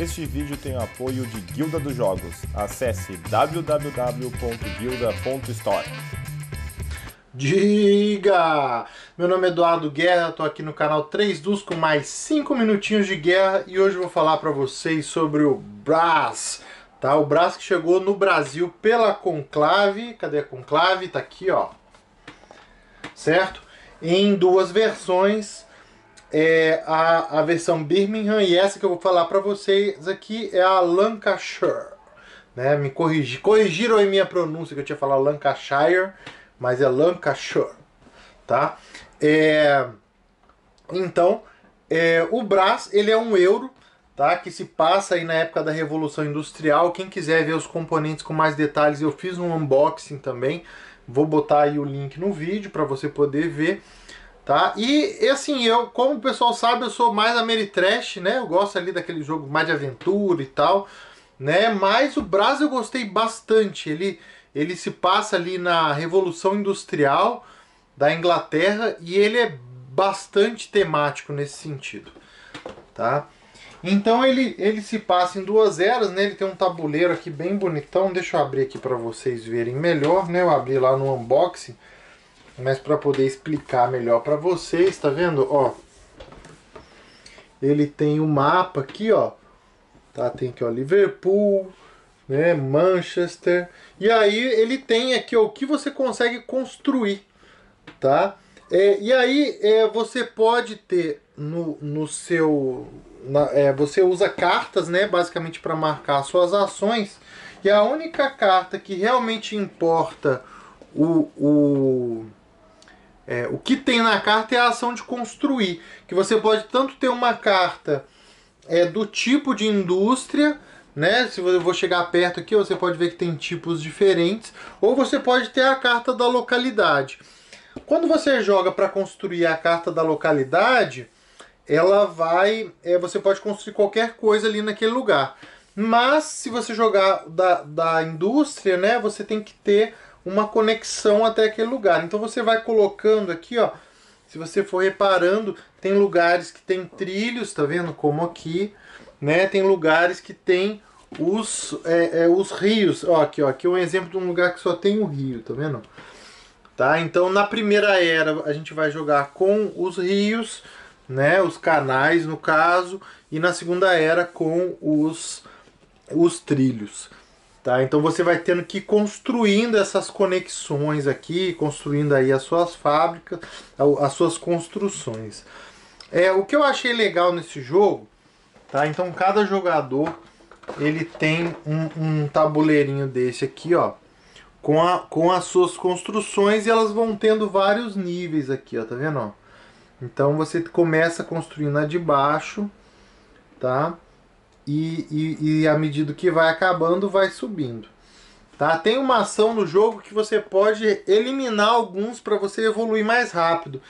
Este vídeo tem o apoio de Guilda dos Jogos. Acesse www.guilda.store. Diga! Meu nome é Eduardo Guerra, estou aqui no canal 3 Dus com mais 5 minutinhos de guerra e hoje vou falar para vocês sobre o Brás. Tá? O Brás que chegou no Brasil pela Conclave. Cadê a Conclave? Tá aqui, ó. Certo? Em duas versões é a, a versão Birmingham e essa que eu vou falar para vocês aqui é a Lancashire. Né? Me corrigi, corrigiram aí minha pronúncia que eu tinha falado Lancashire, mas é Lancashire, tá? É, então, é, o Brás ele é um euro, tá? Que se passa aí na época da Revolução Industrial. Quem quiser ver os componentes com mais detalhes, eu fiz um unboxing também. Vou botar aí o link no vídeo para você poder ver. Tá? E, e, assim, eu, como o pessoal sabe, eu sou mais Ameritrash, né? Eu gosto ali daquele jogo mais de aventura e tal, né? Mas o Brasil eu gostei bastante. Ele, ele se passa ali na Revolução Industrial da Inglaterra e ele é bastante temático nesse sentido, tá? Então ele, ele se passa em duas eras, né? Ele tem um tabuleiro aqui bem bonitão. Deixa eu abrir aqui para vocês verem melhor, né? Eu abri lá no unboxing. Mas para poder explicar melhor para vocês, tá vendo? Ó, ele tem o um mapa aqui, ó. Tá, tem aqui, ó, Liverpool, né, Manchester. E aí ele tem aqui ó, o que você consegue construir, tá? É, e aí é, você pode ter no, no seu... Na, é, você usa cartas, né, basicamente para marcar suas ações. E a única carta que realmente importa o, o é, o que tem na carta é a ação de construir, que você pode tanto ter uma carta é, do tipo de indústria, né? Se eu vou chegar perto aqui, você pode ver que tem tipos diferentes, ou você pode ter a carta da localidade. Quando você joga para construir a carta da localidade, ela vai, é, você pode construir qualquer coisa ali naquele lugar. Mas se você jogar da, da indústria, né, você tem que ter uma conexão até aquele lugar. Então você vai colocando aqui, ó, se você for reparando, tem lugares que tem trilhos, tá vendo? Como aqui, né? Tem lugares que tem os, é, é, os rios. Ó, aqui, ó, aqui é um exemplo de um lugar que só tem um rio, tá vendo? Tá? Então na primeira era a gente vai jogar com os rios, né? Os canais no caso, e na segunda era com os, os trilhos. Tá? Então você vai tendo que ir construindo essas conexões aqui, construindo aí as suas fábricas, as suas construções. É, o que eu achei legal nesse jogo, tá? Então cada jogador ele tem um, um tabuleirinho desse aqui, ó, com, a, com as suas construções e elas vão tendo vários níveis aqui, ó, tá vendo? Ó? Então você começa construindo a de baixo, tá? E, e, e à medida que vai acabando, vai subindo. Tá? Tem uma ação no jogo que você pode eliminar alguns para você evoluir mais rápido.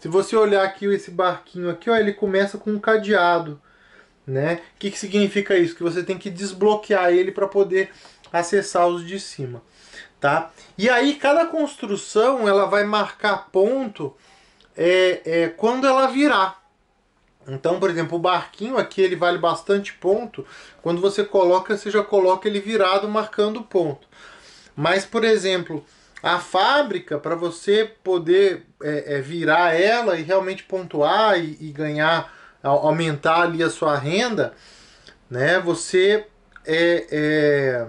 Se você olhar aqui esse barquinho aqui, ó, ele começa com um cadeado, né? O que, que significa isso? Que você tem que desbloquear ele para poder acessar os de cima, tá? E aí cada construção ela vai marcar ponto é, é, quando ela virar, então, por exemplo, o barquinho aqui ele vale bastante ponto. Quando você coloca, você já coloca ele virado marcando ponto. Mas, por exemplo, a fábrica, para você poder é, é, virar ela e realmente pontuar e, e, ganhar, aumentar ali a sua renda, né? Você é, é,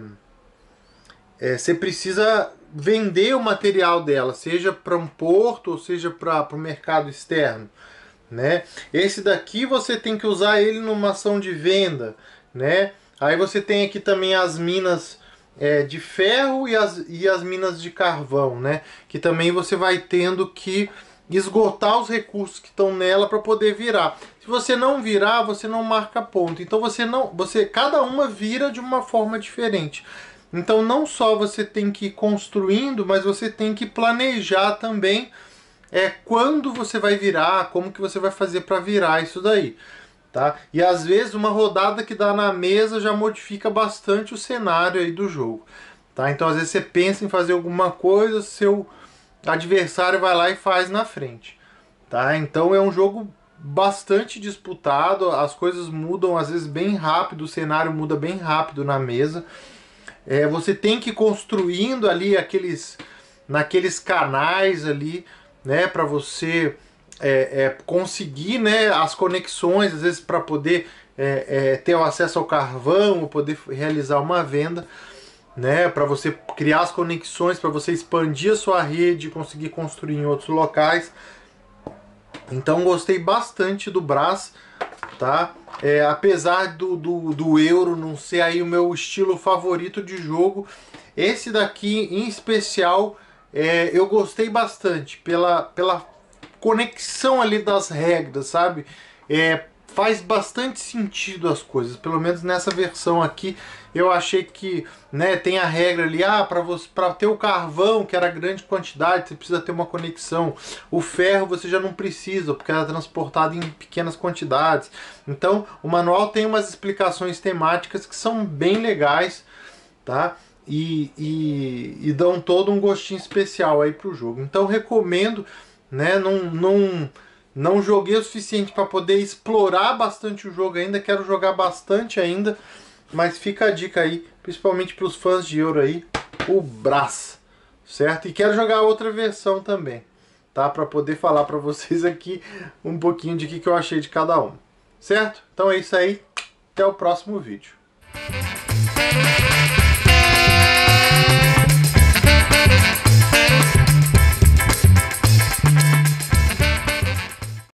é você precisa vender o material dela, seja para um porto ou seja para o mercado externo né? Esse daqui você tem que usar ele numa ação de venda, né? Aí você tem aqui também as minas é, de ferro e as, e as minas de carvão, né? Que também você vai tendo que esgotar os recursos que estão nela para poder virar. Se você não virar, você não marca ponto. Então você não, você cada uma vira de uma forma diferente. Então não só você tem que ir construindo, mas você tem que planejar também é quando você vai virar, como que você vai fazer para virar isso daí. Tá? E às vezes uma rodada que dá na mesa já modifica bastante o cenário aí do jogo. Tá? Então às vezes você pensa em fazer alguma coisa, seu adversário vai lá e faz na frente. Tá? Então é um jogo bastante disputado, as coisas mudam às vezes bem rápido, o cenário muda bem rápido na mesa. É, você tem que ir construindo ali aqueles naqueles canais ali né, para você é, é, conseguir né, as conexões, às vezes para poder é, é, ter o acesso ao carvão, ou poder realizar uma venda, né, para você criar as conexões, para você expandir a sua rede, conseguir construir em outros locais. Então gostei bastante do Brás, tá? É, apesar do, do, do euro não ser aí o meu estilo favorito de jogo, esse daqui em especial é, eu gostei bastante pela, pela conexão ali das regras, sabe? É, faz bastante sentido as coisas, pelo menos nessa versão aqui. Eu achei que, né, tem a regra ali, ah, para você para ter o carvão, que era grande quantidade, você precisa ter uma conexão. O ferro você já não precisa, porque era transportado em pequenas quantidades. Então, o manual tem umas explicações temáticas que são bem legais, tá? e, e, e dão todo um gostinho especial aí pro jogo. Então recomendo, né? Não, não, não joguei o suficiente para poder explorar bastante o jogo ainda, quero jogar bastante ainda, mas fica a dica aí, principalmente para os fãs de Euro aí, o Braz, certo? E quero jogar outra versão também, tá? Para poder falar para vocês aqui um pouquinho de que que eu achei de cada um, certo? Então é isso aí, até o próximo vídeo.